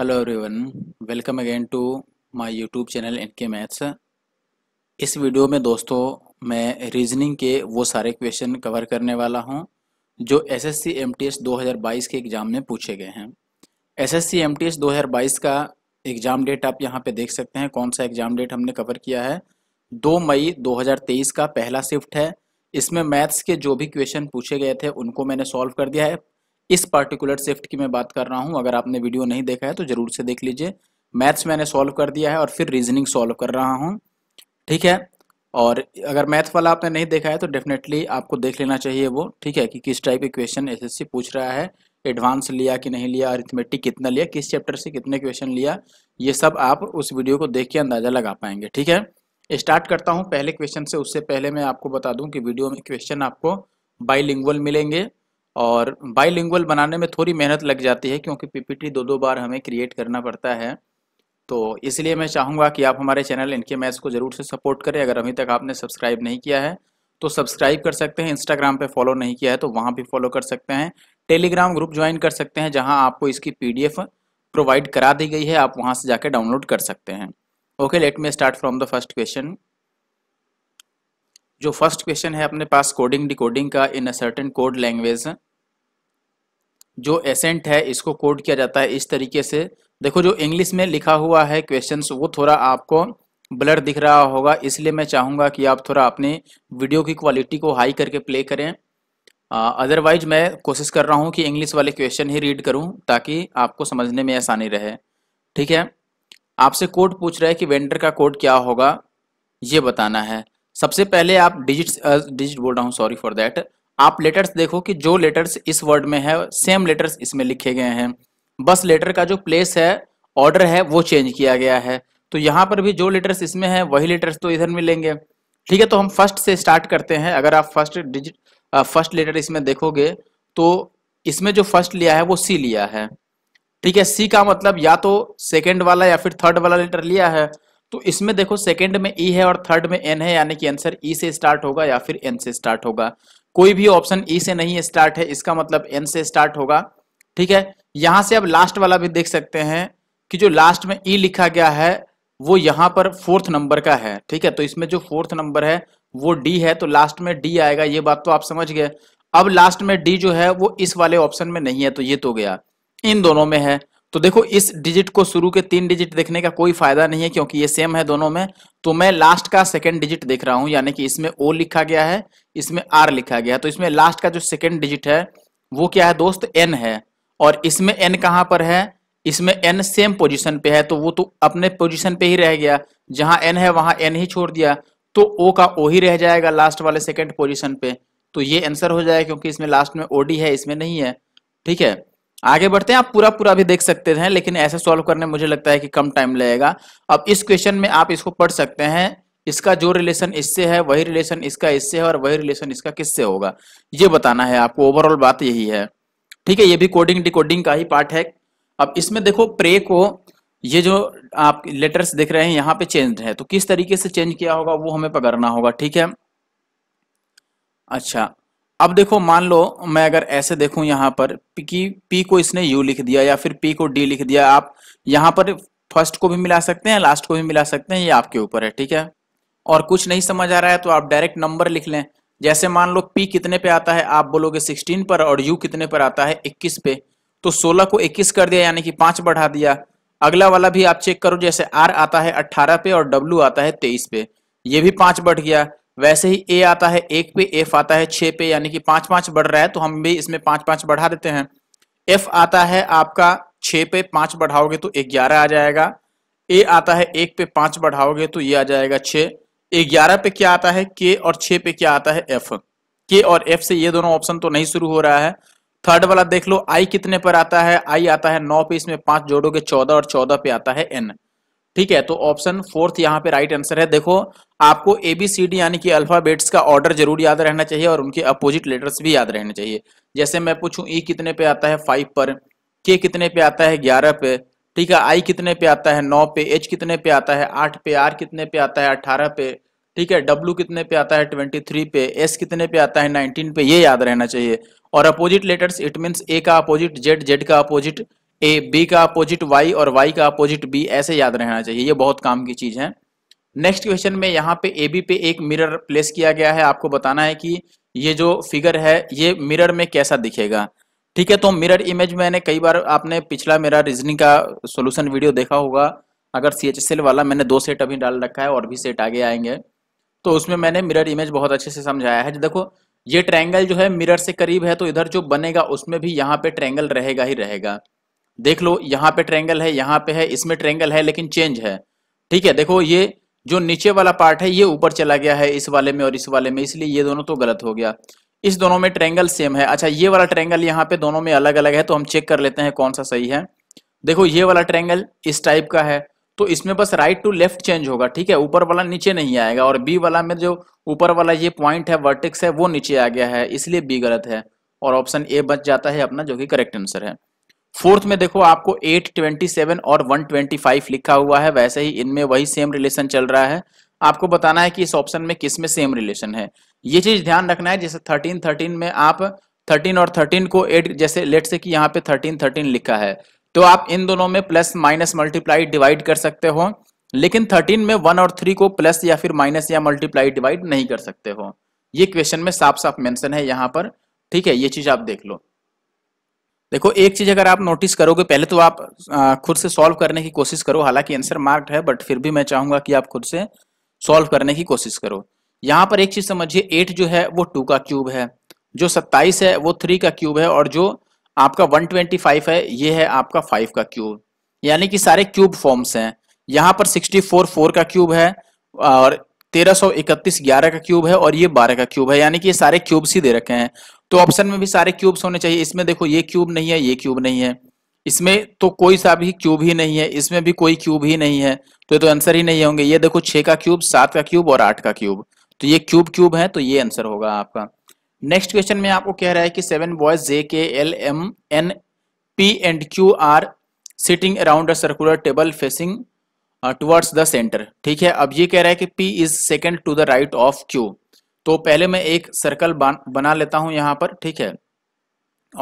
hello everyone welcome again to my YouTube channel N K maths इस video में दोस्तों मैं रीजनिंग के वो सारे क्वेश्चन कवर करने वाला हूं जो एसएससी एमटीएस 2022 के एग्ज़ाम में पूछे गए हैं एसएससी एमटीएस 2022 का एग्ज़ाम डेट आप यहां पे देख सकते हैं कौन सा एग्ज़ाम डेट हमने कवर किया है दो मई दो का पहला शिफ्ट है इसमें मैथ्स के जो भी क्वेश्चन पूछे गए थे उनको मैंने सॉल्व कर दिया है इस पर्टिकुलर शिफ्ट की मैं बात कर रहा हूँ अगर आपने वीडियो नहीं देखा है तो ज़रूर से देख लीजिए मैथ्स मैंने सॉल्व कर दिया है और फिर रीजनिंग सॉल्व कर रहा हूँ ठीक है और अगर मैथ वाला आपने नहीं देखा है तो डेफिनेटली आपको देख लेना चाहिए वो ठीक है कि किस टाइप के क्वेश्चन एसएससी पूछ रहा है एडवांस लिया कि नहीं लिया अरिथमेटिक कितना लिया किस चैप्टर से कितने क्वेश्चन लिया ये सब आप उस वीडियो को देख के अंदाज़ा लगा पाएंगे ठीक है स्टार्ट करता हूँ पहले क्वेश्चन से उससे पहले मैं आपको बता दूँ कि वीडियो में क्वेश्चन आपको बाईलिंगुअल मिलेंगे और बाईलिंगुअल बनाने में थोड़ी मेहनत लग जाती है क्योंकि पीपीटी दो दो बार हमें क्रिएट करना पड़ता है तो इसलिए मैं चाहूँगा कि आप हमारे चैनल इनके मैथ्स को ज़रूर से सपोर्ट करें अगर अभी तक आपने सब्सक्राइब नहीं किया है तो सब्सक्राइब कर सकते हैं इंस्टाग्राम पे फॉलो नहीं किया है तो वहाँ भी फॉलो कर सकते हैं टेलीग्राम ग्रुप ज्वाइन कर सकते हैं जहाँ आपको इसकी पी प्रोवाइड करा दी गई है आप वहाँ से जाकर डाउनलोड कर सकते हैं okay let me start from the first question जो फर्स्ट क्वेश्चन है अपने पास कोडिंग डिकोडिंग का in a certain code language जो एसेंट है इसको कोड किया जाता है इस तरीके से देखो जो इंग्लिश में लिखा हुआ है क्वेश्चन वो थोड़ा आपको ब्लर दिख रहा होगा इसलिए मैं चाहूँगा कि आप थोड़ा अपने वीडियो की क्वालिटी को हाई करके प्ले करें अदरवाइज मैं कोशिश कर रहा हूँ कि इंग्लिश वाले क्वेश्चन ही रीड करूँ ताकि आपको समझने में आसानी रहे ठीक है आपसे कोड पूछ रहा है कि वेंडर का कोड क्या होगा ये बताना है सबसे पहले आप डिजिट डिजिट बोल रहा हूँ सॉरी फॉर दैट आप लेटर्स देखो कि जो लेटर्स इस वर्ड में है सेम लेटर्स इसमें लिखे गए हैं बस लेटर का जो प्लेस है ऑर्डर है वो चेंज किया गया है तो यहाँ पर भी जो लेटर्स इसमें है वही लेटर्स तो इधर मिलेंगे ठीक है तो हम फर्स्ट से स्टार्ट करते हैं अगर आप फर्स्ट डिजिट फर्स्ट लेटर इसमें देखोगे तो इसमें जो फर्स्ट लिया है वो सी लिया है ठीक है सी का मतलब या तो सेकेंड वाला या फिर थर्ड वाला लेटर लिया है तो इसमें देखो सेकेंड में ई e है और थर्ड में एन है यानी कि आंसर ई e से स्टार्ट होगा या फिर एन से स्टार्ट होगा कोई भी ऑप्शन ई e से नहीं स्टार्ट है इसका मतलब एन से स्टार्ट होगा ठीक है यहां से अब लास्ट वाला भी देख सकते हैं कि जो लास्ट में ई लिखा गया है वो यहां पर फोर्थ नंबर का है ठीक है तो इसमें जो फोर्थ नंबर है वो डी है तो लास्ट में डी आएगा ये बात तो आप समझ गए अब लास्ट में डी जो है वो इस वाले ऑप्शन में नहीं है तो ये तो गया इन दोनों में है तो देखो इस डिजिट को शुरू के तीन डिजिट देखने का कोई फायदा नहीं है क्योंकि ये सेम है दोनों में तो मैं लास्ट का सेकेंड डिजिट देख रहा हूं यानी कि इसमें ओ लिखा गया है इसमें आर लिखा गया है तो इसमें लास्ट का जो सेकेंड डिजिट है वो क्या है दोस्त एन है और इसमें एन कहाँ पर है इसमें एन सेम पोजिशन पे है तो वो तो अपने पोजिशन पे ही रह गया जहां एन है वहां एन ही छोड़ दिया तो ओ का ओ ही रह जाएगा लास्ट वाले सेकेंड पोजिशन पे तो ये आंसर हो जाएगा क्योंकि इसमें लास्ट में ओडी है इसमें नहीं है ठीक है आगे बढ़ते हैं आप पूरा पूरा भी देख सकते हैं लेकिन ऐसे सॉल्व करने मुझे लगता है कि कम टाइम लगेगा अब इस क्वेश्चन में आप इसको पढ़ सकते हैं इसका जो रिलेशन इससे है वही रिलेशन इसका इससे है और वही रिलेशन इसका किससे होगा ये बताना है आपको ओवरऑल बात यही है ठीक है ये भी कोडिंग डिकोडिंग का ही पार्ट है अब इसमें देखो प्रे को ये जो आप लेटर्स देख रहे हैं यहाँ पे चेंज है तो किस तरीके से चेंज किया होगा वो हमें पकड़ना होगा ठीक है अच्छा अब देखो मान लो मैं अगर ऐसे देखूं यहाँ पर कि पी को इसने यू लिख दिया या फिर पी को डी लिख दिया आप यहाँ पर फर्स्ट को भी मिला सकते हैं लास्ट को भी मिला सकते हैं ये आपके ऊपर है ठीक है और कुछ नहीं समझ आ रहा है तो आप डायरेक्ट नंबर लिख लें जैसे मान लो पी कितने पे आता है आप बोलोगे सिक्सटीन पर और यू कितने पर आता है इक्कीस पे तो सोलह को इक्कीस कर दिया यानी कि पांच बढ़ा दिया अगला वाला भी आप चेक करो जैसे आर आता है अट्ठारह पे और डब्ल्यू आता है तेईस पे ये भी पांच बढ़ गया वैसे ही ए आता है एक पे एफ आता है छः पे यानी कि पांच पांच बढ़ रहा है तो हम भी इसमें पांच पांच बढ़ा देते हैं एफ आता है आपका छ पे पांच बढ़ाओगे तो ग्यारह आ जाएगा ए आता है एक पे पांच बढ़ाओगे तो ये आ जाएगा छः ग्यारह पे क्या आता है के और छ पे क्या आता है एफ के और एफ से ये दोनों ऑप्शन तो नहीं शुरू हो रहा है थर्ड वाला देख लो आई कितने पर आता है आई आता है नौ पे इसमें पांच जोड़ोगे चौदह और चौदह पे आता है एन ठीक है तो ऑप्शन फोर्थ यहाँ पे राइट आंसर है देखो आपको ए बी सी डी यानी कि अल्फाबेट्स का ऑर्डर जरूर याद रहना चाहिए और उनके अपोजिट लेटर्स भी याद रहने चाहिए जैसे मैं पूछूं ई e कितने पे आता है फाइव पर के कितने पे आता है ग्यारह पे ठीक है आई कितने पे आता है नौ पे एच कितने पे आता है आठ पे आर कितने पे आता है अठारह पे ठीक है डब्ल्यू कितने पे आता है ट्वेंटी थ्री पे एस कितने पे आता है नाइनटीन पे ये याद रहना चाहिए और opposite letters it mean A का अपोजिट जेड जेड का अपोजिट ए बी का अपोजिट वाई और वाई का अपोजिट बी ऐसे याद रहना चाहिए ये बहुत काम की चीज़ है नेक्स्ट क्वेश्चन में यहाँ पे ए बी पे एक मिरर प्लेस किया गया है आपको बताना है कि ये जो फिगर है ये मिरर में कैसा दिखेगा ठीक है तो मिरर इमेज मैंने कई बार आपने पिछला मेरा रीजनिंग का सोल्यूशन वीडियो देखा होगा अगर सी एच एस एल वाला मैंने दो सेट अभी डाल रखा है और भी सेट आगे आएंगे तो उसमें मैंने मिरर इमेज बहुत अच्छे से समझाया है देखो ये ट्रायंगल जो है मिरर से करीब है तो इधर जो बनेगा उसमें भी यहाँ पे ट्रायंगल रहेगा ही रहेगा देख लो यहाँ पे ट्रेंगल है यहाँ पे है इसमें ट्रेंगल है लेकिन चेंज है ठीक है देखो ये जो नीचे वाला पार्ट है ये ऊपर चला गया है इस वाले में और इस वाले में इसलिए ये दोनों तो गलत हो गया इस दोनों में ट्रेंगल सेम है अच्छा ये वाला ट्रेंगल यहाँ पे दोनों में अलग अलग है तो हम चेक कर लेते हैं कौन सा सही है देखो ये वाला ट्रेंगल इस टाइप का है तो इसमें बस राइट टू लेफ्ट चेंज होगा ठीक है ऊपर वाला नीचे नहीं आएगा और बी वाला में जो ऊपर वाला ये पॉइंट है वर्टिक्स है वो नीचे आ गया है इसलिए बी गलत है और ऑप्शन ए बच जाता है अपना जो कि करेक्ट आंसर है फोर्थ में देखो आपको 827 और 125 लिखा हुआ है वैसे ही इनमें वही सेम रिलेशन चल रहा है आपको बताना है कि इस ऑप्शन में किस में सेम रिलेशन है ये चीज ध्यान रखना है जैसे 13 13 में आप 13 और 13 को 8 जैसे लेट से कि यहाँ पे 13 13 लिखा है तो आप इन दोनों में प्लस माइनस मल्टीप्लाई डिवाइड कर सकते हो लेकिन थर्टीन में वन और थ्री को प्लस या फिर माइनस या मल्टीप्लाई डिवाइड नहीं कर सकते हो ये क्वेश्चन में साफ साफ मैंशन है यहाँ पर ठीक है ये चीज आप देख लो देखो एक चीज अगर आप नोटिस करोगे पहले तो आप खुद से सॉल्व करने की कोशिश करो हालांकि आंसर मार्क्ड है बट फिर भी मैं चाहूंगा कि आप खुद से सॉल्व करने की कोशिश करो यहाँ पर एक चीज समझिए एट जो है वो टू का क्यूब है जो सत्ताईस है वो थ्री का क्यूब है और जो आपका वन ट्वेंटी फाइव है ये है आपका फाइव का क्यूब यानी कि सारे क्यूब फॉर्म्स हैं यहाँ पर सिक्सटी फोर फोर का क्यूब है और तेरह सौ इकतीस ग्यारह का क्यूब है और ये बारह का क्यूब है यानी कि ये सारे क्यूब्स ही दे रखे हैं तो ऑप्शन में भी सारे क्यूब्स होने चाहिए इसमें देखो ये क्यूब नहीं है ये क्यूब नहीं है इसमें तो कोई सा भी क्यूब ही नहीं है इसमें भी कोई क्यूब ही नहीं है तो ये तो आंसर ही नहीं होंगे ये देखो छे का क्यूब सात का क्यूब और आठ का क्यूब तो ये क्यूब क्यूब है तो ये आंसर होगा आपका नेक्स्ट क्वेश्चन में आपको कह रहा है कि seven boys J K L M N P and Q R sitting around a circular table facing towards the centre ठीक है अब ये कह रहा है कि P is second to the right of Q तो पहले मैं एक सर्कल बना लेता हूं यहाँ पर ठीक है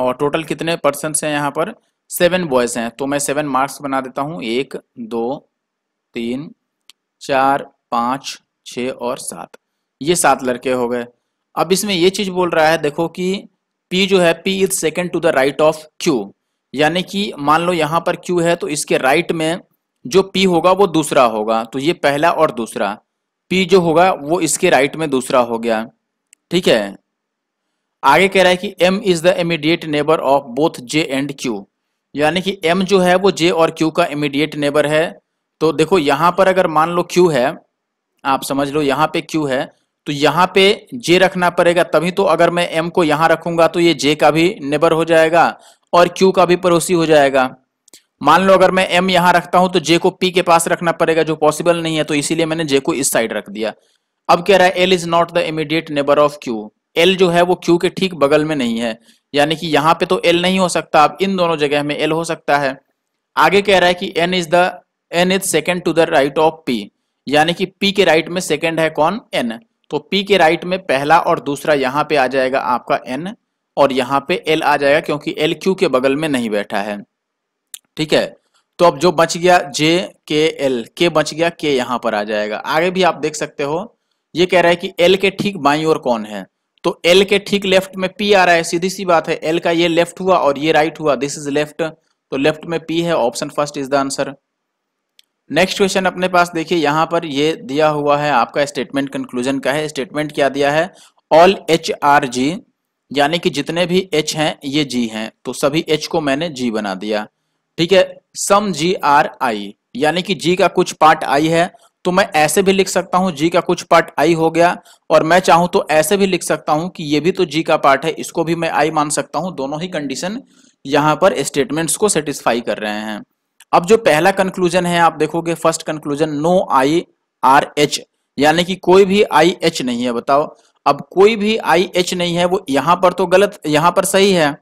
और टोटल कितने पर्सन हैं यहाँ पर सेवन बॉयज हैं तो मैं सेवन मार्क्स बना देता हूं एक दो तीन चार पाँच छ और सात ये सात लड़के हो गए अब इसमें ये चीज़ बोल रहा है देखो कि P जो है P is second to the right of Q यानी कि मान लो यहाँ पर Q है तो इसके राइट right में जो P होगा वो दूसरा होगा तो ये पहला और दूसरा पी जो होगा वो इसके राइट में दूसरा हो गया ठीक है आगे कह रहा है कि M is the immediate neighbour of both J and Q यानी कि एम जो है वो जे और क्यू का इमीडिएट नेबर है तो देखो यहां पर अगर मान लो क्यू है आप समझ लो यहां पे क्यू है तो यहां पे जे रखना पड़ेगा तभी तो अगर मैं एम को यहां रखूंगा तो ये जे का भी नेबर हो जाएगा और क्यू का भी पड़ोसी हो जाएगा मान लो अगर मैं एम यहां रखता हूं तो जे को पी के पास रखना पड़ेगा जो पॉसिबल नहीं है तो इसीलिए मैंने जे को इस साइड रख दिया अब कह रहा है L is not the immediate neighbour of Q L जो है वो क्यू के ठीक बगल में नहीं है यानी कि यहाँ पे तो एल नहीं हो सकता अब इन दोनों जगह में एल हो सकता है आगे कह रहा है कि N is the N is second to the right of P यानी कि पी के राइट में सेकेंड है कौन एन तो पी के राइट में पहला और दूसरा यहाँ पे आ जाएगा आपका एन और यहाँ पे एल आ जाएगा क्योंकि एल क्यू के बगल में नहीं बैठा है ठीक है तो अब जो बच गया जे के एल के बच गया के यहां पर आ जाएगा आगे भी आप देख सकते हो ये कह रहा है कि एल के ठीक बाई और कौन है तो एल के ठीक लेफ्ट में पी आ रहा है सीधी सी बात है एल का ये लेफ्ट हुआ और ये राइट हुआ दिस इज लेफ्ट तो लेफ्ट में पी है option first is the answer next question अपने पास देखिए यहां पर ये दिया हुआ है आपका स्टेटमेंट कंक्लूजन का है स्टेटमेंट क्या दिया है ऑल एच आर जी यानी कि जितने भी एच हैं ये जी हैं तो सभी एच को मैंने जी बना दिया ठीक है सम जी आर आई यानी कि जी का कुछ पार्ट आई है तो मैं ऐसे भी लिख सकता हूं जी का कुछ पार्ट आई हो गया और मैं चाहूं तो ऐसे भी लिख सकता हूं कि ये भी तो जी का पार्ट है इसको भी मैं आई मान सकता हूं दोनों ही कंडीशन यहां पर स्टेटमेंट्स को सेटिस्फाई कर रहे हैं अब जो पहला कंक्लूजन है आप देखोगे first conclusion no I R H यानी कि कोई भी आई एच नहीं है बताओ अब कोई भी आई एच नहीं है वो यहां पर तो गलत यहां पर सही है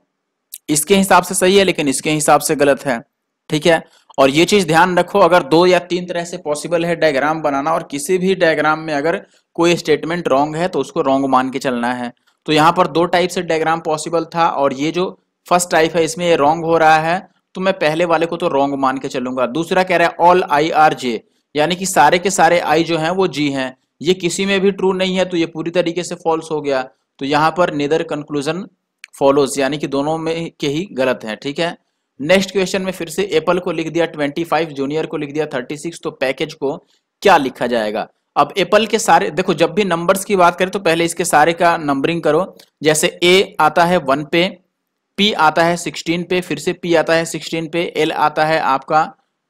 इसके हिसाब से सही है लेकिन इसके हिसाब से गलत है ठीक है और ये चीज ध्यान रखो अगर दो या तीन तरह से पॉसिबल है डायग्राम बनाना और किसी भी डायग्राम में अगर कोई स्टेटमेंट रॉन्ग है तो उसको रॉन्ग मान के चलना है तो यहाँ पर दो टाइप से डायग्राम पॉसिबल था और ये जो फर्स्ट टाइप है इसमें ये रॉन्ग हो रहा है तो मैं पहले वाले को तो रॉन्ग मान के चलूंगा दूसरा कह रहा है ऑल आई आर जे यानी कि सारे के सारे आई जो हैं वो जी हैं ये किसी में भी ट्रू नहीं है तो ये पूरी तरीके से फॉल्स हो गया तो यहाँ पर निदर कंक्लूजन फॉलोज यानी कि दोनों में के ही गलत है ठीक है नेक्स्ट क्वेश्चन में फिर से एप्पल को लिख दिया 25 जूनियर को लिख दिया 36 तो पैकेज को क्या लिखा जाएगा अब एप्पल के सारे देखो जब भी नंबर्स की बात करें तो पहले इसके सारे का नंबरिंग करो जैसे ए आता है वन पे पी आता है सिक्सटीन पे फिर से पी आता है सिक्सटीन पे एल आता है आपका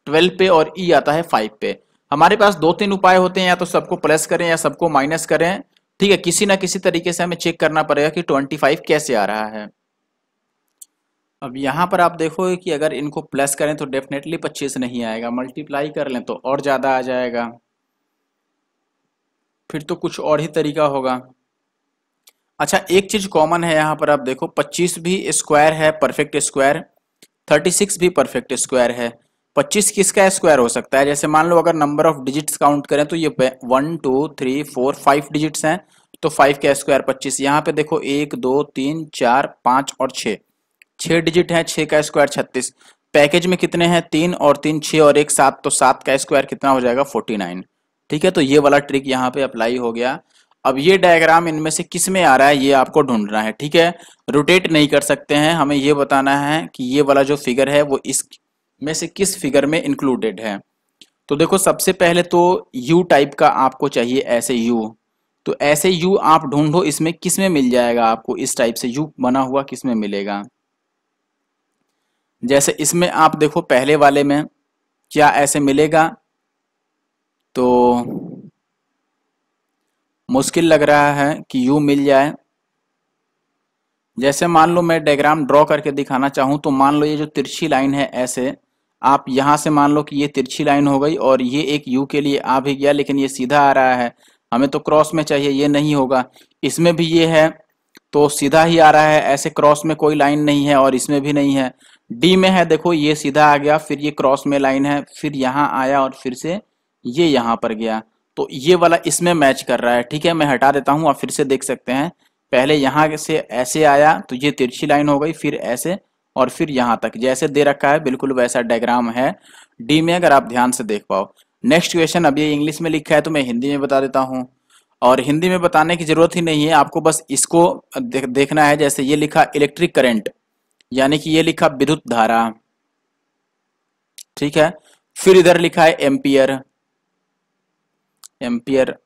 ट्वेल्व पे और ई e आता है फाइव पे हमारे पास दो तीन उपाय होते हैं या तो सबको प्लस करें या सबको माइनस करें ठीक है किसी ना किसी तरीके से हमें चेक करना पड़ेगा कि 25 कैसे आ रहा है अब यहाँ पर आप देखो कि अगर इनको प्लस करें तो डेफिनेटली 25 नहीं आएगा मल्टीप्लाई कर लें तो और ज़्यादा आ जाएगा फिर तो कुछ और ही तरीका होगा अच्छा एक चीज़ कॉमन है यहाँ पर आप देखो 25 भी स्क्वायर है परफेक्ट स्क्वायर 36 भी परफेक्ट स्क्वायर है 25 किसका स्क्वायर हो सकता है जैसे मान लो अगर नंबर ऑफ डिजिट्स काउंट करें तो ये one two three four five digits हैं तो फाइव का स्क्वायर पच्चीस यहाँ पे देखो एक दो तीन चार पाँच और छः छः डिजिट है छः का स्क्वायर छत्तीस पैकेज में कितने हैं तीन और तीन छः और एक सात तो सात का स्क्वायर कितना हो जाएगा फोर्टी नाइन ठीक है तो ये वाला ट्रिक यहाँ पे अप्लाई हो गया अब ये डायग्राम इनमें से किस में आ रहा है ये आपको ढूंढना है ठीक है रोटेट नहीं कर सकते हैं हमें ये बताना है कि ये वाला जो फिगर है वो इस में से किस फिगर में इंक्लूडेड है तो देखो सबसे पहले तो यू टाइप का आपको चाहिए ऐसे यू तो ऐसे यू आप ढूंढो इसमें किस में मिल जाएगा आपको इस टाइप से यू बना हुआ किस में मिलेगा जैसे इसमें आप देखो पहले वाले में क्या ऐसे मिलेगा तो मुश्किल लग रहा है कि यू मिल जाए जैसे मान लो मैं डायग्राम ड्रॉ करके दिखाना चाहूं तो मान लो ये जो तिरछी लाइन है ऐसे आप यहाँ से मान लो कि ये तिरछी लाइन हो गई और ये एक यू के लिए आ भी गया लेकिन ये सीधा आ रहा है हमें तो क्रॉस में चाहिए ये नहीं होगा इसमें भी ये है तो सीधा ही आ रहा है ऐसे क्रॉस में कोई लाइन नहीं है और इसमें भी नहीं है डी में है देखो ये सीधा आ गया फिर ये क्रॉस में लाइन है फिर यहाँ आया और फिर से ये यहाँ पर गया तो ये वाला इसमें मैच कर रहा है ठीक है मैं हटा देता हूँ आप फिर से देख सकते हैं पहले यहाँ से ऐसे आया तो ये तिरछी लाइन हो गई फिर ऐसे और फिर यहां तक जैसे दे रखा है बिल्कुल वैसा डायग्राम है डी में अगर आप ध्यान से देख पाओ नेक्स्ट क्वेश्चन अब ये इंग्लिश में लिखा है तो मैं हिंदी में बता देता हूँ और हिंदी में बताने की जरूरत ही नहीं है आपको बस इसको देखना है जैसे ये लिखा इलेक्ट्रिक करंट यानी कि ये लिखा विद्युत धारा ठीक है फिर इधर लिखा है एम्पियर एम्पियर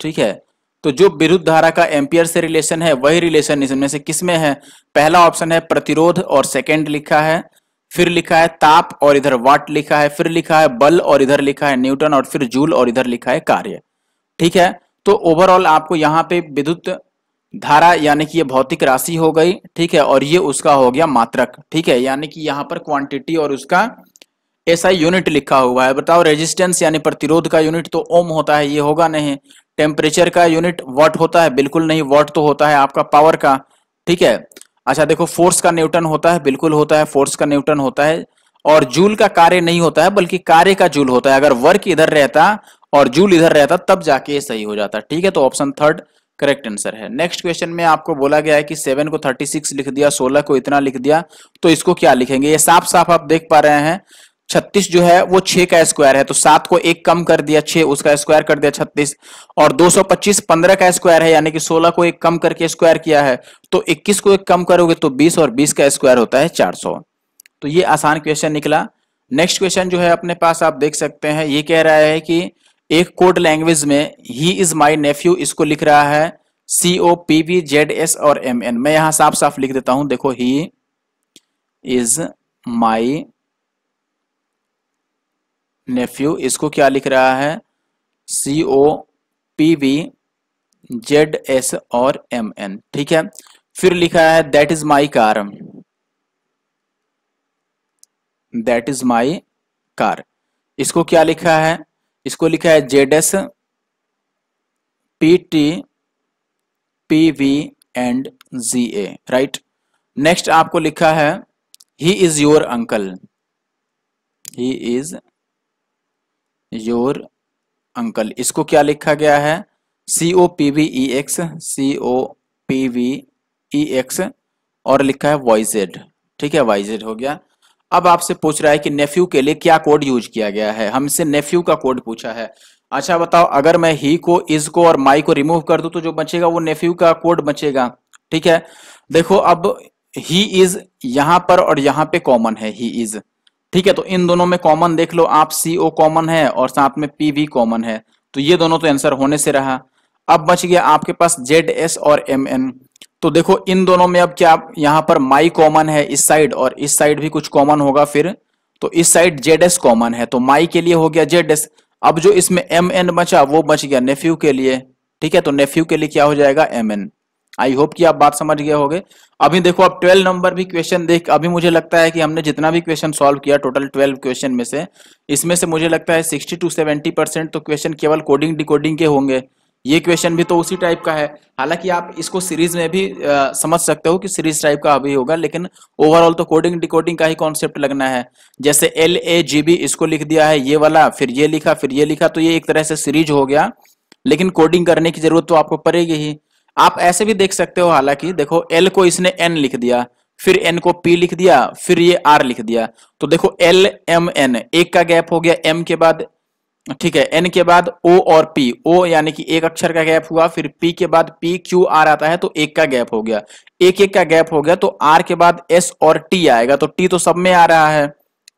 ठीक है तो जो विरुद्ध धारा का एम्पियर से रिलेशन है वही रिलेशन इसमें से किसमें है पहला ऑप्शन है प्रतिरोध और सेकेंड लिखा है फिर लिखा है ताप और इधर वाट लिखा है फिर लिखा है बल और इधर लिखा है न्यूटन और फिर जूल और इधर लिखा है कार्य ठीक है तो ओवरऑल आपको यहाँ पे विद्युत धारा यानी कि ये भौतिक राशि हो गई ठीक है और ये उसका हो गया मात्रक ठीक है यानी कि यहाँ पर क्वांटिटी और उसका ऐसा यूनिट लिखा हुआ है बताओ रेजिस्टेंस यानी प्रतिरोध का यूनिट तो ओम होता है ये होगा नहीं टेम्परेचर का यूनिट वॉट होता है बिल्कुल नहीं वॉट तो होता है आपका पावर का ठीक है अच्छा देखो फोर्स का न्यूटन होता है बिल्कुल होता है फोर्स का न्यूटन होता है और जूल का कार्य नहीं होता है बल्कि कार्य का जूल होता है अगर वर्क इधर रहता और जूल इधर रहता तब जाके ये सही हो जाता ठीक है तो ऑप्शन थर्ड करेक्ट आंसर है नेक्स्ट क्वेश्चन में आपको बोला गया है कि सेवन को थर्टी सिक्स लिख दिया सोलह को इतना लिख दिया तो इसको क्या लिखेंगे ये साफ साफ आप देख पा रहे हैं छत्तीस जो है वो 6 का स्क्वायर है तो सात को एक कम कर दिया 6 उसका स्क्वायर कर दिया छत्तीस और 225 पंद्रह का स्क्वायर है यानी कि 16 को एक कम करके स्क्वायर किया है तो 21 को एक कम करोगे तो 20 और 20 का स्क्वायर होता है 400 तो ये आसान क्वेश्चन निकला नेक्स्ट क्वेश्चन जो है अपने पास आप देख सकते हैं ये कह रहा है कि एक कोड लैंग्वेज में ही इज माई नेफ्यू इसको लिख रहा है C O P V Z S और एम एन मैं यहां साफ साफ लिख देता हूं देखो ही इज माई नेफ्यू इसको क्या लिख रहा है C O P V Z S और एम एन ठीक है फिर लिखा है that is my car that is my car इसको क्या लिखा है इसको लिखा है Z S P T P V and G A right next आपको लिखा है he is your uncle he is your uncle इसको क्या लिखा गया है C O P V E X C O P V E X और लिखा है वाइजेड ठीक है वाइजेड हो गया अब आपसे पूछ रहा है कि नेफ्यू के लिए क्या कोड यूज किया गया है हमसे नेफ्यू का कोड पूछा है अच्छा बताओ अगर मैं ही को इज को और माई को रिमूव कर दू तो जो बचेगा वो नेफ्यू का कोड बचेगा ठीक है देखो अब ही इज यहां पर और यहां पे कॉमन है ही इज ठीक है तो इन दोनों में कॉमन देख लो आप सी ओ कॉमन है और साथ में पी वी कॉमन है तो ये दोनों तो आंसर होने से रहा अब बच गया आपके पास जेड एस और एम एन तो देखो इन दोनों में अब क्या यहां पर माई कॉमन है इस साइड और इस साइड भी कुछ कॉमन होगा फिर तो इस साइड जेड एस कॉमन है तो माई के लिए हो गया जेड एस अब जो इसमें एम एन बचा वो बच गया नेफ्यू के लिए ठीक है तो नेफ्यू के लिए क्या हो जाएगा एम एन आई होप कि आप बात समझ गए होगे अभी देखो आप 12 नंबर भी क्वेश्चन देख अभी मुझे लगता है कि हमने जितना भी क्वेश्चन सॉल्व किया टोटल 12 क्वेश्चन में से इसमें से मुझे लगता है 60 टू 70 परसेंट तो क्वेश्चन केवल कोडिंग डिकोडिंग के होंगे ये क्वेश्चन भी तो उसी टाइप का है हालांकि आप इसको सीरीज में भी आ, समझ सकते हो कि सीरीज टाइप का अभी होगा लेकिन ओवरऑल तो कोडिंग डिकोडिंग का ही कॉन्सेप्ट लगना है जैसे एल ए जी बी इसको लिख दिया है ये वाला फिर ये लिखा फिर ये लिखा तो ये एक तरह से सीरीज हो गया लेकिन कोडिंग करने की जरूरत तो आपको पड़ेगी ही आप ऐसे भी देख सकते हो हालांकि देखो एल को इसने एन लिख दिया फिर एन को पी लिख दिया फिर ये आर लिख दिया तो देखो एल एम एन एक का गैप हो गया एम के बाद ठीक है एन के बाद ओ और पी ओ यानी कि एक अक्षर का गैप हुआ फिर पी के बाद पी क्यू आर आता है तो एक का गैप हो गया एक एक का गैप हो गया तो आर के बाद एस और टी आएगा तो टी तो सब में आ रहा है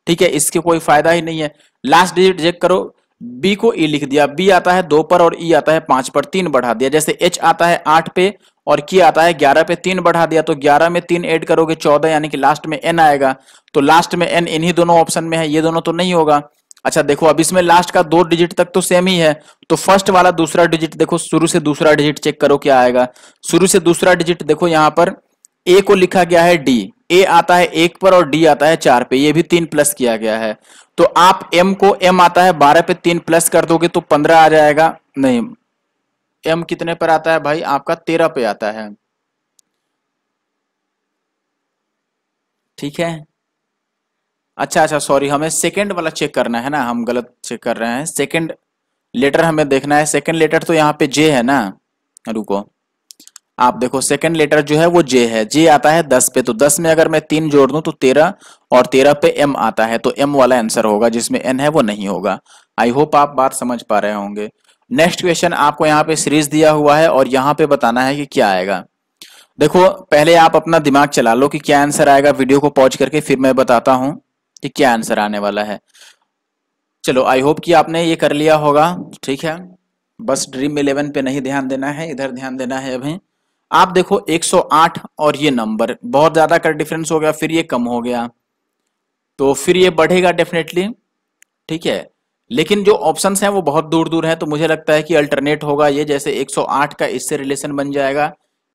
ठीक है इसके कोई फायदा ही नहीं है लास्ट डिजिट चेक करो बी को ई लिख दिया बी आता है दो पर और ई आता है पांच पर तीन बढ़ा दिया जैसे एच आता है आठ पे और की आता है ग्यारह पे तीन बढ़ा दिया तो ग्यारह में तीन ऐड करोगे चौदह यानी कि लास्ट में एन आएगा तो लास्ट में एन इन्हीं दोनों ऑप्शन में है ये दोनों तो नहीं होगा अच्छा देखो अब इसमें लास्ट का दो डिजिट तक तो सेम ही है तो फर्स्ट वाला दूसरा डिजिट देखो शुरू से दूसरा डिजिट चेक करो क्या आएगा शुरू से दूसरा डिजिट देखो यहाँ पर ए को लिखा गया है डी ए आता है एक पर और डी आता है चार पे ये भी तीन प्लस किया गया है तो आप एम को एम आता है बारह पे तीन प्लस कर दोगे तो पंद्रह आ जाएगा नहीं एम कितने पर आता है भाई आपका तेरह पे आता है ठीक है अच्छा अच्छा सॉरी हमें सेकंड वाला चेक करना है ना हम गलत चेक कर रहे हैं सेकंड लेटर हमें देखना है सेकंड लेटर तो यहाँ पे जे है ना रुको आप देखो सेकंड लेटर जो है वो जे है जे आता है दस पे तो दस में अगर मैं तीन जोड़ दूं तो तेरह और तेरह पे एम आता है तो एम वाला आंसर होगा जिसमें एन है वो नहीं होगा आई होप आप बात समझ पा रहे होंगे नेक्स्ट क्वेश्चन आपको यहाँ पे सीरीज दिया हुआ है और यहाँ पे बताना है कि क्या आएगा देखो पहले आप अपना दिमाग चला लो कि क्या आंसर आएगा वीडियो को पॉज करके फिर मैं बताता हूँ कि क्या आंसर आने वाला है चलो आई होप कि आपने ये कर लिया होगा ठीक है बस ड्रीम इलेवन पे नहीं ध्यान देना है इधर ध्यान देना है अभी आप देखो 108 और ये नंबर बहुत ज्यादा कर डिफरेंस हो गया फिर ये कम हो गया तो फिर ये बढ़ेगा डेफिनेटली ठीक है लेकिन जो ऑप्शन हैं वो बहुत दूर दूर हैं तो मुझे लगता है कि अल्टरनेट होगा ये जैसे 108 का इससे रिलेशन बन जाएगा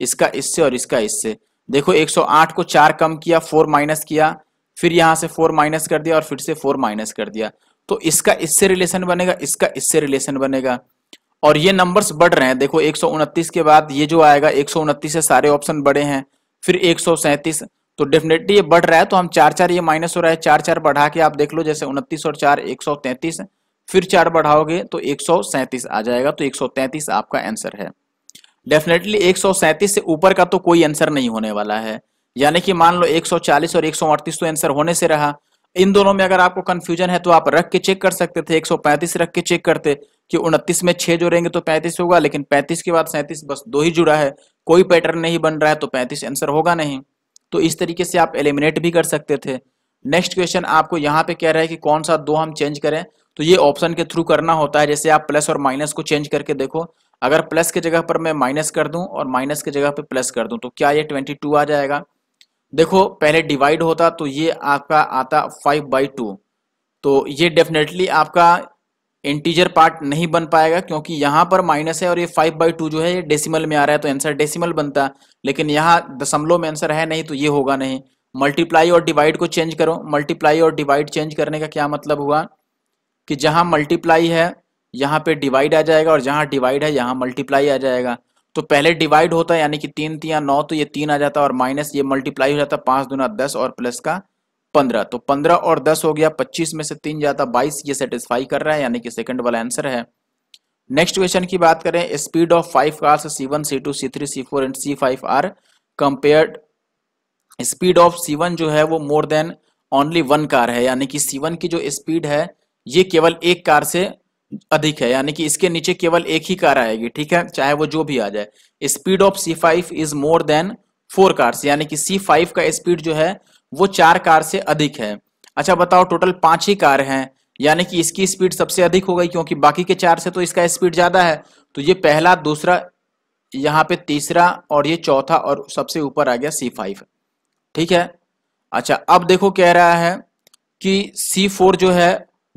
इसका इससे और इसका इससे देखो 108 को चार कम किया फोर माइनस किया फिर यहां से फोर माइनस कर दिया और फिर से फोर माइनस कर दिया तो इसका इससे रिलेशन बनेगा इसका इससे रिलेशन बनेगा और ये नंबर्स बढ़ रहे हैं देखो एक के बाद ये जो आएगा एक से सारे ऑप्शन बढ़े हैं फिर एक तो डेफिनेटली ये बढ़ रहा है तो हम चार चार ये माइनस हो रहा है चार चार बढ़ा के आप देख लो जैसे उनतीस और चार एक फिर चार बढ़ाओगे तो एक सौ सैंतीस आ जाएगा तो एक सौ आपका आंसर है डेफिनेटली एक सौ से ऊपर का तो कोई आंसर नहीं होने वाला है यानी कि मान लो एक सौ चालीस और एक सौ अड़तीस तो आंसर होने से रहा इन दोनों में अगर आपको कंफ्यूजन है तो आप रख के चेक कर सकते थे एक सौ पैंतीस रख के चेक करते कि उनतीस में छः जोड़ेंगे तो पैंतीस होगा लेकिन पैंतीस के बाद सैंतीस बस दो ही जुड़ा है कोई पैटर्न नहीं बन रहा है तो पैंतीस आंसर होगा नहीं तो इस तरीके से आप एलिमिनेट भी कर सकते थे नेक्स्ट क्वेश्चन आपको यहाँ पे कह रहा है कि कौन सा दो हम चेंज करें तो ये ऑप्शन के थ्रू करना होता है जैसे आप प्लस और माइनस को चेंज करके देखो अगर प्लस के जगह पर मैं माइनस कर दूं और माइनस के जगह पर प्लस कर दूं तो क्या ये ट्वेंटी टू आ जाएगा देखो पहले डिवाइड होता तो ये आपका आता फाइव बाई टू तो ये डेफिनेटली आपका इंटीजर पार्ट नहीं बन पाएगा क्योंकि यहाँ पर माइनस है और ये फाइव बाई टू जो है ये डेसिमल में आ रहा है तो आंसर डेसिमल बनता लेकिन यहाँ दशमलव में आंसर है नहीं तो ये होगा नहीं मल्टीप्लाई और डिवाइड को चेंज करो मल्टीप्लाई और डिवाइड चेंज करने का क्या मतलब हुआ कि जहाँ मल्टीप्लाई है यहाँ पे डिवाइड आ जाएगा और जहाँ डिवाइड है यहाँ मल्टीप्लाई आ जाएगा तो पहले डिवाइड होता है यानी कि तीन तीन नौ तो ये तीन आ जाता और माइनस ये मल्टीप्लाई हो जाता पाँच दुना दस और प्लस का पंद्रह तो पंद्रह और दस हो गया पच्चीस में से तीन जाता बाईस ये सेटिस्फाई कर रहा है यानी कि सेकंड वाला आंसर है नेक्स्ट क्वेश्चन की बात करें speed of five cars C one C two C three C four and C five are compared speed of C one जो है वो more than only one car है यानी कि सी वन की जो स्पीड है ये केवल एक कार से अधिक है यानी कि इसके नीचे केवल एक ही कार आएगी ठीक है चाहे वो जो भी आ जाए speed of C five is more than four cars यानी कि सी फाइव का स्पीड जो है वो चार कार से अधिक है अच्छा बताओ टोटल पांच ही कार हैं यानी कि इसकी स्पीड सबसे अधिक हो गई क्योंकि बाकी के चार से तो इसका स्पीड ज़्यादा है तो ये पहला दूसरा यहाँ पे तीसरा और ये चौथा और सबसे ऊपर आ गया सी फाइव ठीक है अच्छा अब देखो कह रहा है कि सी फोर जो है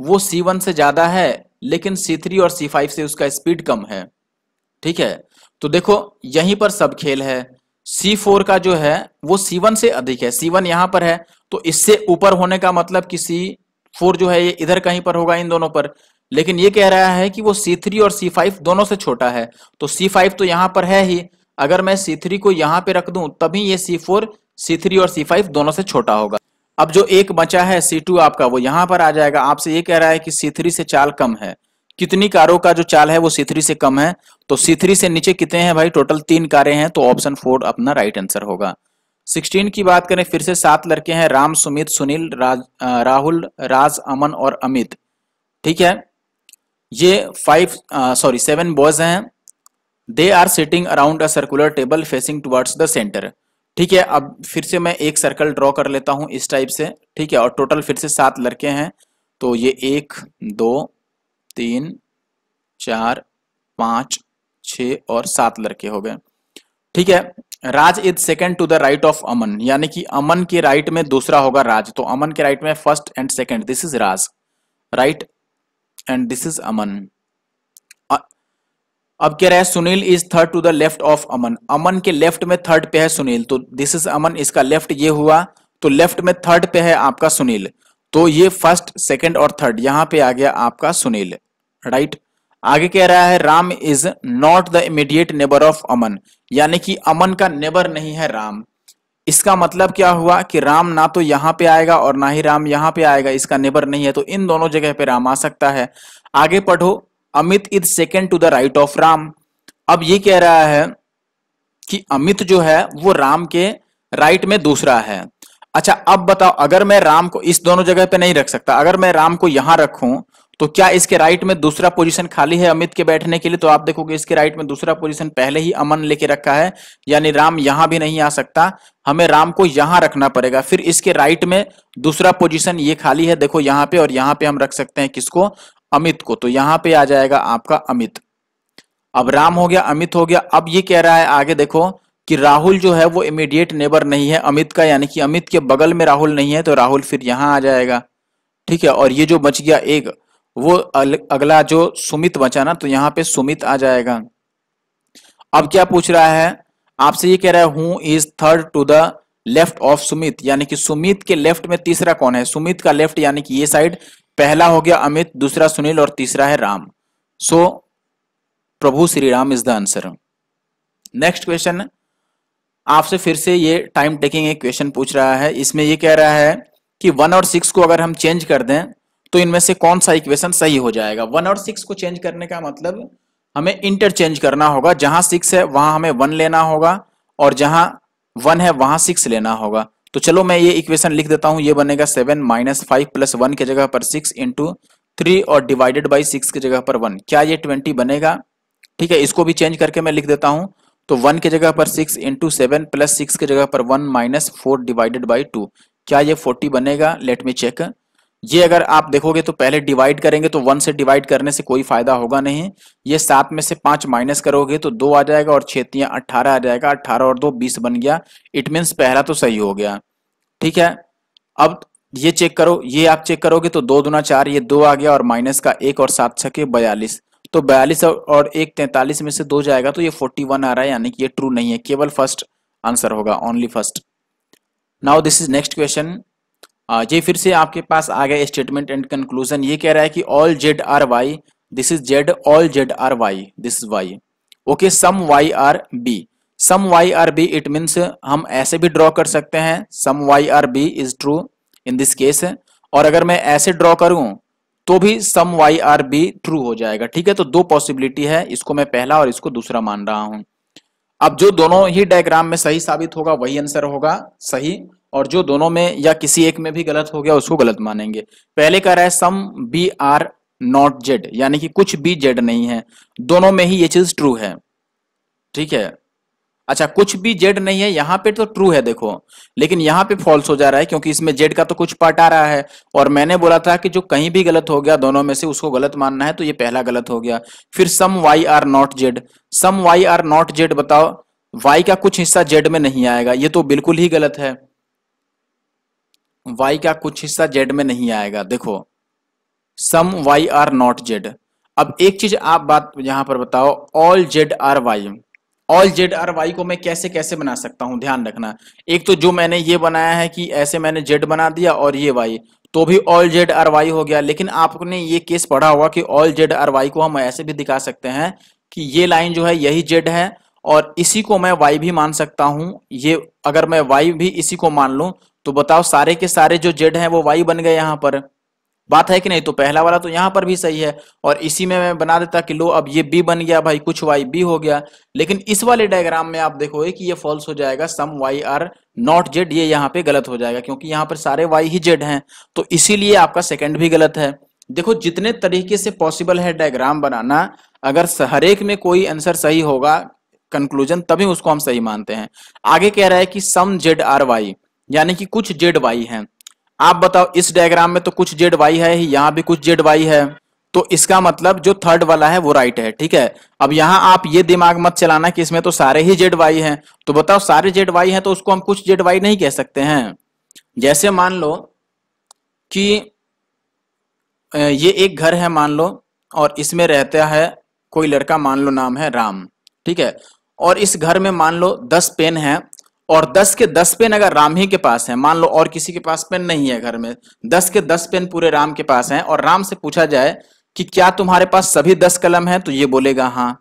वो सी वन से ज़्यादा है लेकिन सी थ्री और सी फाइव से उसका स्पीड कम है ठीक है तो देखो यहीं पर सब खेल है सी फोर का जो है वो C1 से अधिक है C1 वन यहां पर है तो इससे ऊपर होने का मतलब कि सी फोर जो है ये इधर कहीं पर होगा इन दोनों पर लेकिन ये कह रहा है कि वो सी थ्री और सी फाइव दोनों से छोटा है तो सी फाइव तो यहां पर है ही अगर मैं सी थ्री को यहां पे रख दूं तभी ये सी फोर सी थ्री और सी फाइव दोनों से छोटा होगा अब जो एक बचा है सी टू आपका वो यहां पर आ जाएगा आपसे ये कह रहा है कि सी थ्री से चाल कम है कितनी कारों का जो चाल है वो सी थ्री से कम है तो C3 से नीचे कितने हैं भाई टोटल तीन कारें हैं तो ऑप्शन फोर अपना राइट आंसर होगा सिक्सटीन की बात करें फिर से सात लड़के हैं राम सुमित सुनील राज राहुल राज अमन और अमित ठीक है ये फाइव सॉरी सेवन बॉयज हैं they are sitting around a circular table facing towards the centre ठीक है अब फिर से मैं एक सर्कल ड्रॉ कर लेता हूं इस टाइप से ठीक है और टोटल फिर से सात लड़के हैं तो ये एक दो तीन चार पांच छ और सात लड़के हो गए ठीक है Raj is second to the right of Aman यानी कि अमन के राइट में दूसरा होगा राज तो अमन के राइट में first and second this is Raj right and this is Aman अब कह रहा है Sunil is third to the left of Aman Aman के लेफ्ट में थर्ड पे है सुनील तो दिस इज अमन इसका लेफ्ट ये हुआ तो लेफ्ट में थर्ड पे है आपका सुनील तो ये फर्स्ट सेकंड और थर्ड यहां पे आ गया आपका सुनील राइट आगे कह रहा है Ram is not the immediate neighbour of Aman यानी कि अमन का नेबर नहीं है राम इसका मतलब क्या हुआ कि राम ना तो यहाँ पे आएगा और ना ही राम यहाँ पे आएगा इसका नेबर नहीं है तो इन दोनों जगह पे राम आ सकता है आगे पढ़ो Amit is second to the right of Ram अब ये कह रहा है कि अमित जो है वो राम के राइट में दूसरा है अच्छा अब बताओ अगर मैं राम को इस दोनों जगह पे नहीं रख सकता अगर मैं राम को यहां रखूं तो क्या इसके राइट में दूसरा पोजीशन खाली है अमित के बैठने के लिए तो आप देखोगे इसके राइट में दूसरा पोजीशन पहले ही अमन लेके रखा है यानी राम यहां भी नहीं आ सकता हमें राम को यहां रखना पड़ेगा फिर इसके राइट में दूसरा पोजीशन ये खाली है देखो यहां पे और यहां पे हम रख सकते हैं किसको अमित को तो यहां पर आ जाएगा आपका अमित अब राम हो गया अमित हो गया अब ये कह रहा है आगे देखो कि राहुल जो है वो इमिडिएट नेबर नहीं है अमित का यानी कि अमित के बगल में राहुल नहीं है तो राहुल फिर यहां आ जाएगा ठीक है और ये जो बच गया एक वो अगला जो सुमित बचा ना तो यहाँ पे सुमित आ जाएगा अब क्या पूछ रहा है आपसे ये कह रहा है who is third to the left of Sumit यानी कि सुमित के लेफ्ट में तीसरा कौन है सुमित का लेफ्ट यानी कि ये साइड पहला हो गया अमित दूसरा सुनील और तीसरा है Ram so so, Prabhu Shri Ram is the answer next question आपसे फिर से ये टाइम टेकिंग एक क्वेश्चन पूछ रहा है इसमें ये कह रहा है कि वन और सिक्स को अगर हम चेंज कर दें तो इनमें से कौन सा इक्वेशन सही हो जाएगा वन और सिक्स को चेंज करने का मतलब हमें इंटरचेंज करना होगा जहां सिक्स है वहां हमें वन लेना होगा और जहां वन है वहां सिक्स लेना होगा तो चलो मैं ये इक्वेशन लिख देता हूँ ये बनेगा seven minus five plus one के जगह पर सिक्स इंटू थ्री और डिवाइडेड बाई सिक्स के जगह पर वन क्या ये ट्वेंटी बनेगा ठीक है इसको भी चेंज करके मैं लिख देता हूँ तो वन के जगह पर six into seven plus six के जगह पर one minus four divided by two क्या ये फोर्टी बनेगा लेट मी चेक ये अगर आप देखोगे तो पहले डिवाइड करेंगे तो वन से डिवाइड करने से कोई फायदा होगा नहीं ये सात में से पांच माइनस करोगे तो दो आ जाएगा और छेतियां अट्ठारह आ जाएगा अट्ठारह और दो बीस बन गया इट मीन्स पहला तो सही हो गया ठीक है अब ये चेक करो ये आप चेक करोगे तो दो दुना चार ये दो आ गया और माइनस का एक और सात छके बयालीस तो बयालीस और एक तैंतालीस में से दो जाएगा तो ये फोर्टी वन आ रहा है यानी कि ये ट्रू नहीं है केवल फर्स्ट आंसर होगा only first now this is next question ये फिर से आपके पास आ गया स्टेटमेंट एंड कंक्लूजन ये कह रहा है कि all Z are Y this is Z all Z are Y this is Y okay some Y are B some Y are B it means हम ऐसे भी ड्रॉ कर सकते हैं some Y are B is true in this case और अगर मैं ऐसे ड्रॉ करूं तो भी some Y are B true हो जाएगा ठीक है तो दो पॉसिबिलिटी है इसको मैं पहला और इसको दूसरा मान रहा हूं अब जो दोनों ही डायग्राम में सही साबित होगा वही आंसर होगा सही और जो दोनों में या किसी एक में भी गलत हो गया उसको गलत मानेंगे पहले कह रहा है some B are not Z यानी कि कुछ भी जेड नहीं है दोनों में ही ये चीज ट्रू है ठीक है अच्छा कुछ भी जेड नहीं है यहां पे तो ट्रू है देखो लेकिन यहां पे फॉल्स हो जा रहा है क्योंकि इसमें जेड का तो कुछ पार्ट आ रहा है और मैंने बोला था कि जो कहीं भी गलत हो गया दोनों में से उसको गलत मानना है तो ये पहला गलत हो गया फिर some Y are not Z some Y are not Z बताओ वाई का कुछ हिस्सा जेड में नहीं आएगा ये तो बिल्कुल ही गलत है वाई का कुछ हिस्सा जेड में नहीं आएगा देखो some Y are not Z अब एक चीज आप बात यहां पर बताओ all Z are Y all Z are Y को मैं कैसे कैसे बना सकता हूं ध्यान रखना एक तो जो मैंने ये बनाया है कि ऐसे मैंने जेड बना दिया और ये वाई तो भी ऑल जेड आर वाई हो गया लेकिन आपने ये केस पढ़ा होगा कि ऑल जेड आर वाई को हम ऐसे भी दिखा सकते हैं कि ये लाइन जो है यही जेड है और इसी को मैं वाई भी मान सकता हूं ये अगर मैं वाई भी इसी को मान लू तो बताओ सारे के सारे जो जेड हैं वो वाई बन गए यहां पर बात है कि नहीं तो पहला वाला तो यहां पर भी सही है और इसी में मैं बना देता कि लो अब ये बी बन गया भाई कुछ वाई बी हो गया लेकिन इस वाले डायग्राम में आप देखोगे कि ये फॉल्स हो जाएगा some Y are not Z ये यहाँ पे गलत हो जाएगा क्योंकि यहाँ पर सारे वाई ही जेड है तो इसीलिए आपका सेकेंड भी गलत है देखो जितने तरीके से पॉसिबल है डायग्राम बनाना अगर हर एक में कोई आंसर सही होगा कंक्लूजन तभी उसको हम सही मानते हैं आगे कह रहा है कि सम जेड आर वाई यानी कि कुछ जेड वाई है आप बताओ इस डायग्राम में तो कुछ जेड वाई है ही यहाँ भी कुछ जेड वाई है तो इसका मतलब जो थर्ड वाला है वो राइट है ठीक है अब यहाँ आप ये दिमाग मत चलाना कि इसमें तो सारे ही जेड वाई है तो बताओ सारे जेड वाई है तो उसको हम कुछ जेड वाई नहीं कह सकते हैं जैसे मान लो कि ये एक घर है मान लो और इसमें रहता है कोई लड़का मान लो नाम है राम ठीक है और इस घर में मान लो दस पेन है और दस के दस पेन अगर राम ही के पास है मान लो और किसी के पास पेन नहीं है घर में दस के दस पेन पूरे राम के पास हैं और राम से पूछा जाए कि क्या तुम्हारे पास सभी दस कलम हैं तो ये बोलेगा हाँ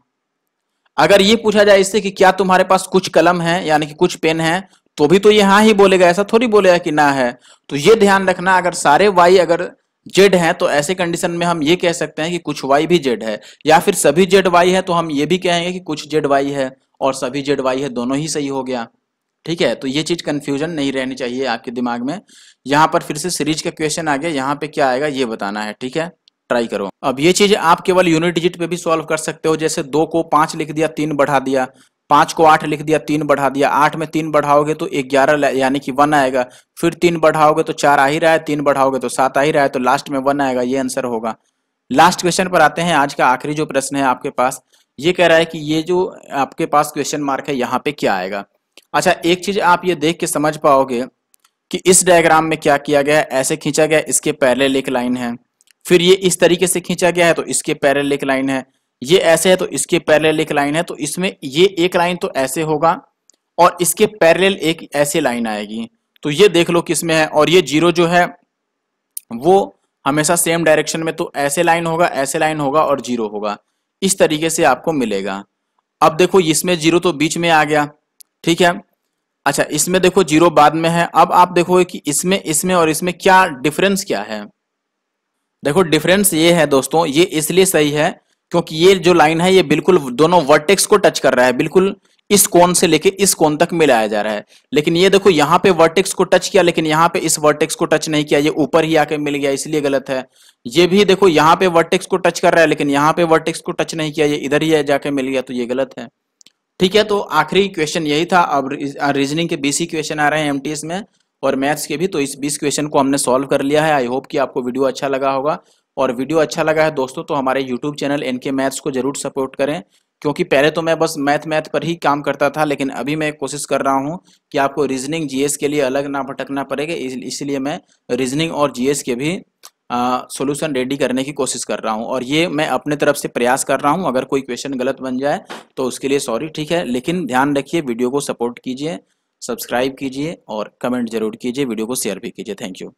अगर ये पूछा जाए इससे कि क्या तुम्हारे पास कुछ कलम है यानी कि कुछ पेन है तो भी तो ये हाँ ही बोलेगा ऐसा थोड़ी बोलेगा कि ना है तो ये ध्यान रखना अगर सारे वाई अगर जेड है तो ऐसे कंडीशन में हम ये कह सकते हैं कि कुछ वाई भी जेड है या फिर सभी जेड वाई है तो हम ये भी कहेंगे कि कुछ जेड वाई है और सभी जेड वाई है दोनों ही सही हो गया ठीक है तो ये चीज कंफ्यूजन नहीं रहनी चाहिए आपके दिमाग में यहाँ पर फिर से सीरीज का क्वेश्चन आ गया यहाँ पे क्या आएगा ये बताना है ठीक है ट्राई करो अब ये चीज आप केवल यूनिट डिजिट पे भी सॉल्व कर सकते हो जैसे दो को पांच लिख दिया तीन बढ़ा दिया पांच को आठ लिख दिया तीन बढ़ा दिया आठ में तीन बढ़ाओगे तो ग्यारह यानी कि वन आएगा फिर तीन बढ़ाओगे तो चार आ ही रहा है तीन बढ़ाओगे तो सात आ ही रहा है तो लास्ट में वन आएगा ये आंसर होगा लास्ट क्वेश्चन पर आते हैं आज का आखिरी जो प्रश्न है आपके पास ये कह रहा है कि ये जो आपके पास क्वेश्चन मार्क है यहाँ पे क्या आएगा अच्छा एक चीज आप ये देख के समझ पाओगे कि इस डायग्राम में क्या किया गया है ऐसे खींचा गया इसके पैरेलल एक लाइन है फिर ये इस तरीके से खींचा गया है तो इसके पैरल एक लाइन है ये ऐसे है तो इसके पैरल एक लाइन है तो इसमें ये एक लाइन तो ऐसे होगा और इसके पैरल एक ऐसे लाइन आएगी तो ये देख लो किसमें है और ये जीरो जो है वो हमेशा सेम डायरेक्शन में तो ऐसे लाइन होगा ऐसे लाइन होगा और जीरो होगा इस तरीके से आपको मिलेगा अब देखो इसमें जीरो तो बीच में आ गया ठीक है अच्छा इसमें देखो जीरो बाद में है अब आप देखोगे कि इसमें इसमें और इसमें क्या डिफरेंस क्या है देखो डिफरेंस ये है दोस्तों ये इसलिए सही है क्योंकि ये जो लाइन है ये बिल्कुल दोनों वर्टेक्स को टच कर रहा है बिल्कुल इस कोण से लेके इस कोण तक मिलाया जा रहा है लेकिन ये देखो यहाँ पे वर्टेक्स को टच किया लेकिन यहाँ पे इस वर्टेक्स को टच नहीं किया ये ऊपर ही आके मिल गया इसलिए गलत है ये भी देखो यहाँ पे वर्टेक्स को टच कर रहा है लेकिन यहाँ पे वर्टेक्स को टच नहीं किया ये इधर ही जाके मिल गया तो ये गलत है ठीक है तो आखिरी क्वेश्चन यही था अब रीजनिंग के बीस ही क्वेश्चन आ रहे हैं एमटीएस में और मैथ्स के भी तो इस बीस क्वेश्चन को हमने सॉल्व कर लिया है आई होप कि आपको वीडियो अच्छा लगा होगा और वीडियो अच्छा लगा है दोस्तों तो हमारे YouTube channel N K maths को जरूर सपोर्ट करें क्योंकि पहले तो मैं बस मैथ मैथ पर ही काम करता था लेकिन अभी मैं कोशिश कर रहा हूँ कि आपको रीजनिंग जीएस के लिए अलग ना भटकना पड़ेगा इसलिए मैं रीजनिंग और जीएस के भी सोल्यूशन रेडी करने की कोशिश कर रहा हूँ और ये मैं अपने तरफ से प्रयास कर रहा हूँ अगर कोई क्वेश्चन गलत बन जाए तो उसके लिए सॉरी ठीक है लेकिन ध्यान रखिए वीडियो को सपोर्ट कीजिए सब्सक्राइब कीजिए और कमेंट जरूर कीजिए वीडियो को शेयर भी कीजिए थैंक यू